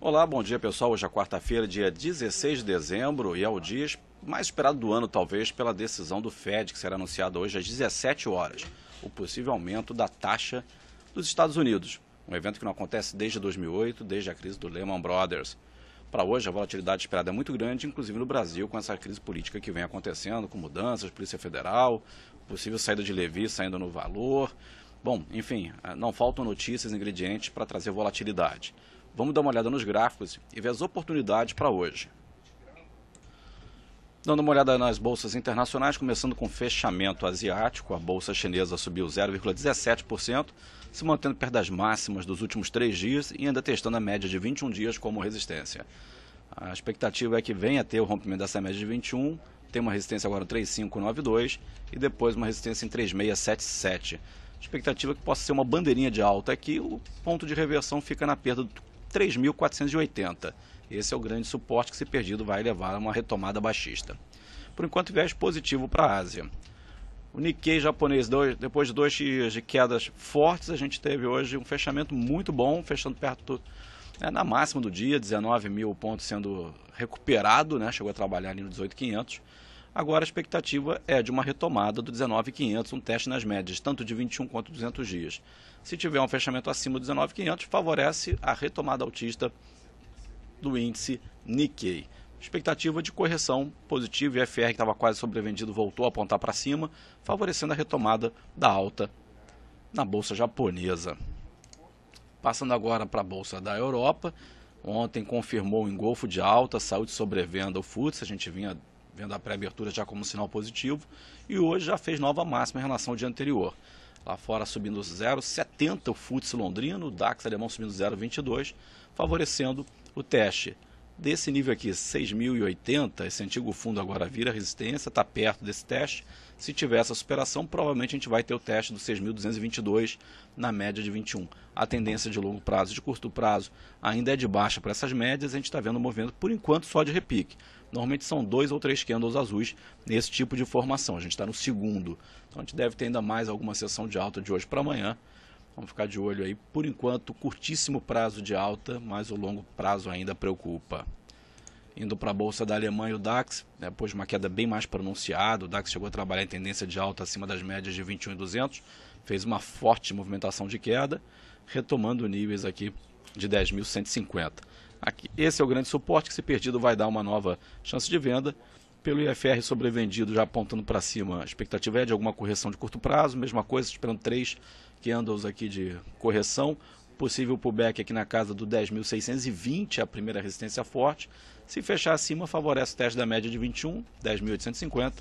Olá, bom dia pessoal. Hoje é quarta-feira, dia 16 de dezembro, e é o dia mais esperado do ano, talvez, pela decisão do Fed, que será anunciada hoje às 17 horas, o possível aumento da taxa dos Estados Unidos. Um evento que não acontece desde 2008, desde a crise do Lehman Brothers. Para hoje, a volatilidade esperada é muito grande, inclusive no Brasil, com essa crise política que vem acontecendo, com mudanças, Polícia Federal, possível saída de Levi saindo no valor. Bom, enfim, eh, não faltam notícias e ingredientes para trazer volatilidade. Vamos dar uma olhada nos gráficos e ver as oportunidades para hoje. Dando uma olhada nas bolsas internacionais, começando com o fechamento asiático, a bolsa chinesa subiu 0,17%, se mantendo perto das máximas dos últimos três dias e ainda testando a média de 21 dias como resistência. A expectativa é que venha ter o rompimento dessa média de 21, tem uma resistência agora 3592 e depois uma resistência em 3677. A expectativa é que possa ser uma bandeirinha de alta aqui, o ponto de reversão fica na perda de 3480. Esse é o grande suporte que, se perdido, vai levar a uma retomada baixista. Por enquanto, viés positivo para a Ásia. O Nikkei japonês, dois, depois de dois dias de quedas fortes, a gente teve hoje um fechamento muito bom, fechando perto né, na máxima do dia, 19 mil pontos sendo recuperado, né? chegou a trabalhar ali no 18,500. Agora a expectativa é de uma retomada do 19,500, um teste nas médias, tanto de 21 quanto 200 dias. Se tiver um fechamento acima do 19,500, favorece a retomada altista do índice Nikkei. Expectativa de correção positiva, o FR que estava quase sobrevendido voltou a apontar para cima, favorecendo a retomada da alta na bolsa japonesa. Passando agora para a bolsa da Europa, ontem confirmou o engolfo de alta, saiu de sobrevenda o FTSE, a gente vinha vendo a pré-abertura já como sinal positivo, e hoje já fez nova máxima em relação ao dia anterior. Lá fora subindo 0,70 o FTSE londrino, o DAX alemão subindo 0,22, favorecendo o teste desse nível aqui, 6.080, esse antigo fundo agora vira resistência, está perto desse teste. Se tiver essa superação, provavelmente a gente vai ter o teste do 6.222 na média de 21. A tendência de longo prazo e de curto prazo ainda é de baixa para essas médias, a gente está vendo o movimento por enquanto só de repique. Normalmente são dois ou três candles azuis nesse tipo de formação. A gente está no segundo, então a gente deve ter ainda mais alguma sessão de alta de hoje para amanhã. Vamos ficar de olho aí. Por enquanto, curtíssimo prazo de alta, mas o longo prazo ainda preocupa. Indo para a bolsa da Alemanha, o DAX, depois né, de uma queda bem mais pronunciada, o DAX chegou a trabalhar em tendência de alta acima das médias de 21,200, fez uma forte movimentação de queda, retomando níveis aqui de 10.150. Aqui, esse é o grande suporte que, se perdido, vai dar uma nova chance de venda pelo IFR sobrevendido já apontando para cima, a expectativa é de alguma correção de curto prazo, mesma coisa, esperando três candles aqui de correção, possível pullback aqui na casa do 10.620, a primeira resistência forte, se fechar acima favorece o teste da média de 21, 10.850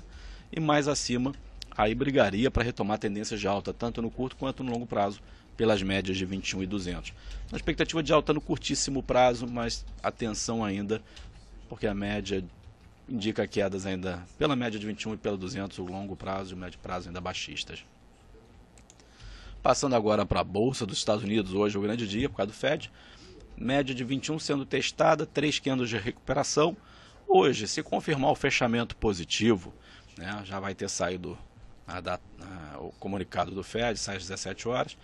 e mais acima aí brigaria para retomar tendência de alta, tanto no curto quanto no longo prazo, pelas médias de 21 e 200. Uma expectativa de alta no curtíssimo prazo, mas atenção ainda, porque a média indica quedas ainda pela média de 21 e pela 200, o longo prazo e o médio prazo ainda baixistas. Passando agora para a Bolsa dos Estados Unidos, hoje é o grande dia por causa do Fed. Média de 21 sendo testada, 3 quedos de recuperação. Hoje, se confirmar o fechamento positivo, né, já vai ter saído a data, a, o comunicado do Fed, sai às 17 horas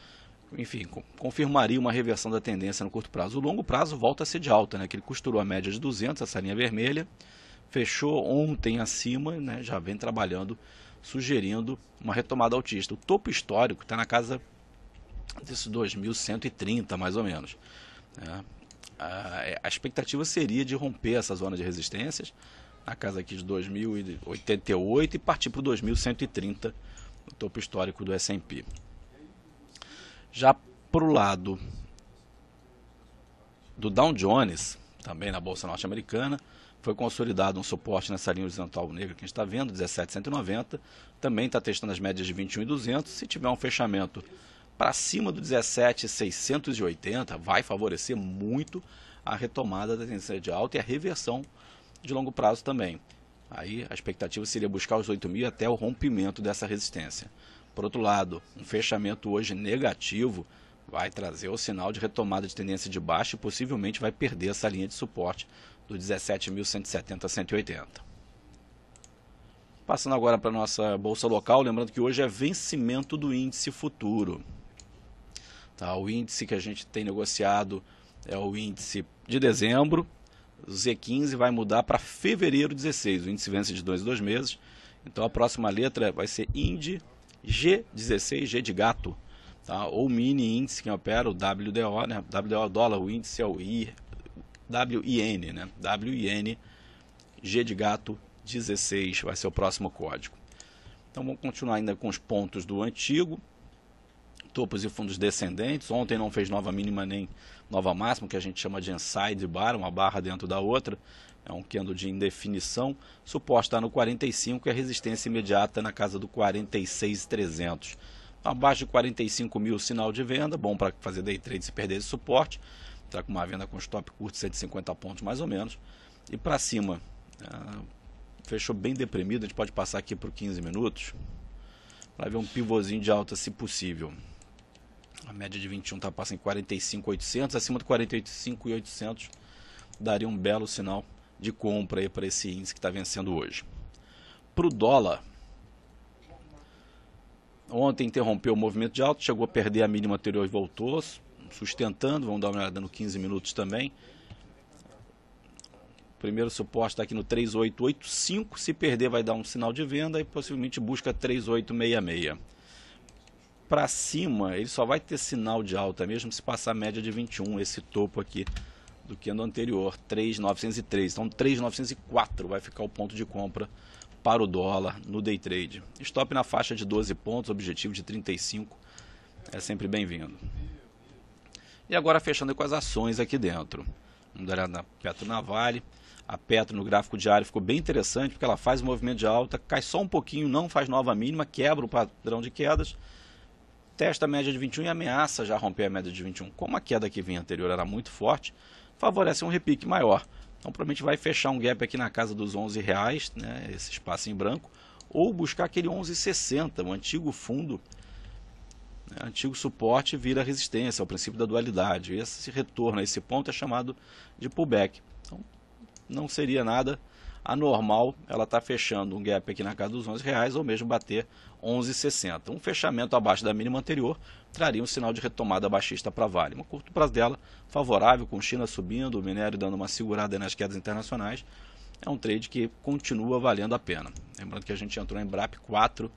enfim, confirmaria uma reversão da tendência no curto prazo. O longo prazo volta a ser de alta, né? Que ele costurou a média de 200, essa linha vermelha, fechou ontem acima, né, já vem trabalhando, sugerindo uma retomada autista. O topo histórico está na casa desses 2.130, mais ou menos. Né? A, expectativa seria de romper essa zona de resistências, na casa aqui de 2.088 e partir para o 2.130, o topo histórico do S&P. Já para o lado do Dow Jones, também na Bolsa Norte-Americana, foi consolidado um suporte nessa linha horizontal negra que a gente está vendo, 1790 Também está testando as médias de 21,200. Se tiver um fechamento para cima do 17,680, vai favorecer muito a retomada da tendência de alta e a reversão de longo prazo também. Aí a expectativa seria buscar os 8 mil até o rompimento dessa resistência. Por outro lado, um fechamento hoje negativo vai trazer o sinal de retomada de tendência de baixa e possivelmente vai perder essa linha de suporte do 17.170 a 180. Passando agora para a nossa bolsa local, lembrando que hoje é vencimento do índice futuro. Tá, o índice que a gente tem negociado é o índice de dezembro, o Z15 vai mudar para fevereiro 16, o índice vence de dois em dois meses, então a próxima letra vai ser IND G16, G de gato, tá? ou mini índice que opera o WDO, né? WDO dólar, o índice é o I, WIN, né? WIN, G de gato 16 vai ser o próximo código. Então vamos continuar ainda com os pontos do antigo, topos e fundos descendentes. Ontem não fez nova mínima nem nova máxima, que a gente chama de inside bar, uma barra dentro da outra. É um candle de indefinição. Suporte está no 45 e a é resistência imediata na casa do 46,300. Abaixo de 45 mil, sinal de venda, bom para fazer day trade se perder esse suporte. Está com uma venda com stop curto de 150 pontos mais ou menos. E para cima, uh, fechou bem deprimido. A gente pode passar aqui por 15 minutos para ver um pivôzinho de alta se possível. A média de 21 está passando em 45,800, acima de 45,800 daria um belo sinal de compra para esse índice que está vencendo hoje. Para o dólar, Ontem interrompeu o movimento de alta, chegou a perder a mínima anterior e voltou, sustentando. Vamos dar uma olhada no 15 minutos também. Primeiro suporte está aqui no 3885. Se perder, vai dar um sinal de venda e possivelmente busca 3866. Para cima, ele só vai ter sinal de alta mesmo se passar a média de 21, esse topo aqui do que no é anterior, 3,903. Então, 3,904 vai ficar o ponto de compra para o dólar no day trade. Stop na faixa de 12 pontos, objetivo de 35, é sempre bem-vindo. E agora fechando com as ações aqui dentro. Vamos dar na Petro Navale. A Petro no gráfico diário ficou bem interessante porque ela faz um movimento de alta, cai só um pouquinho, não faz nova mínima, quebra o padrão de quedas, testa a média de 21 e ameaça já romper a média de 21. Como a queda que vinha anterior era muito forte, favorece um repique maior. Então provavelmente vai fechar um gap aqui na casa dos 11 reais, né, esse espaço em branco, ou buscar aquele 11,60, o antigo fundo, né, antigo suporte vira resistência, é o princípio da dualidade. Esse retorno a esse ponto é chamado de pullback. Então não seria nada a normal ela está fechando um gap aqui na casa dos 11 reais ou mesmo bater 11,60. Um fechamento abaixo da mínima anterior traria um sinal de retomada baixista para Vale. um curto prazo dela favorável, com China subindo, o minério dando uma segurada nas quedas internacionais. É um trade que continua valendo a pena. Lembrando que a gente entrou em BRAP 4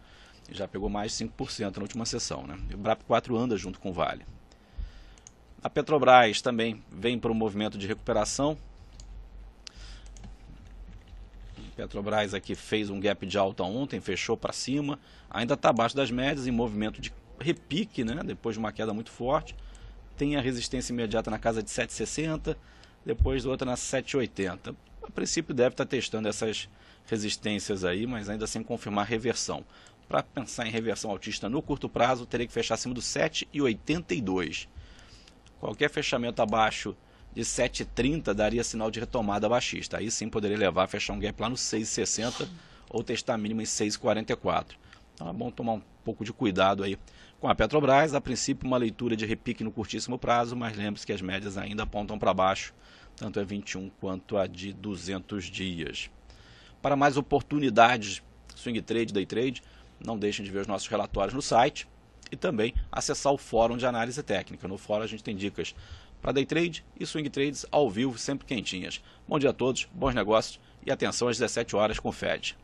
e já pegou mais 5% na última sessão. Né? E o BRAP 4 anda junto com Vale. A Petrobras também vem para um movimento de recuperação, Petrobras aqui fez um gap de alta ontem, fechou para cima, ainda está abaixo das médias, em movimento de repique, né? depois de uma queda muito forte. Tem a resistência imediata na casa de 7,60, depois outra na 7,80. A princípio deve estar tá testando essas resistências aí, mas ainda sem confirmar reversão. Para pensar em reversão altista no curto prazo, teria que fechar acima do 7,82. Qualquer fechamento abaixo de 7,30 daria sinal de retomada baixista. Aí sim poderia levar a fechar um gap lá no 6,60 ou testar a mínima em 6,44. Então é bom tomar um pouco de cuidado aí com a Petrobras. A princípio, uma leitura de repique no curtíssimo prazo, mas lembre-se que as médias ainda apontam para baixo, tanto a 21 quanto a de 200 dias. Para mais oportunidades, swing trade, day trade, não deixem de ver os nossos relatórios no site e também acessar o fórum de análise técnica. No fórum a gente tem dicas para day trade e swing trades ao vivo, sempre quentinhas. Bom dia a todos, bons negócios e atenção às 17 horas com o Fed.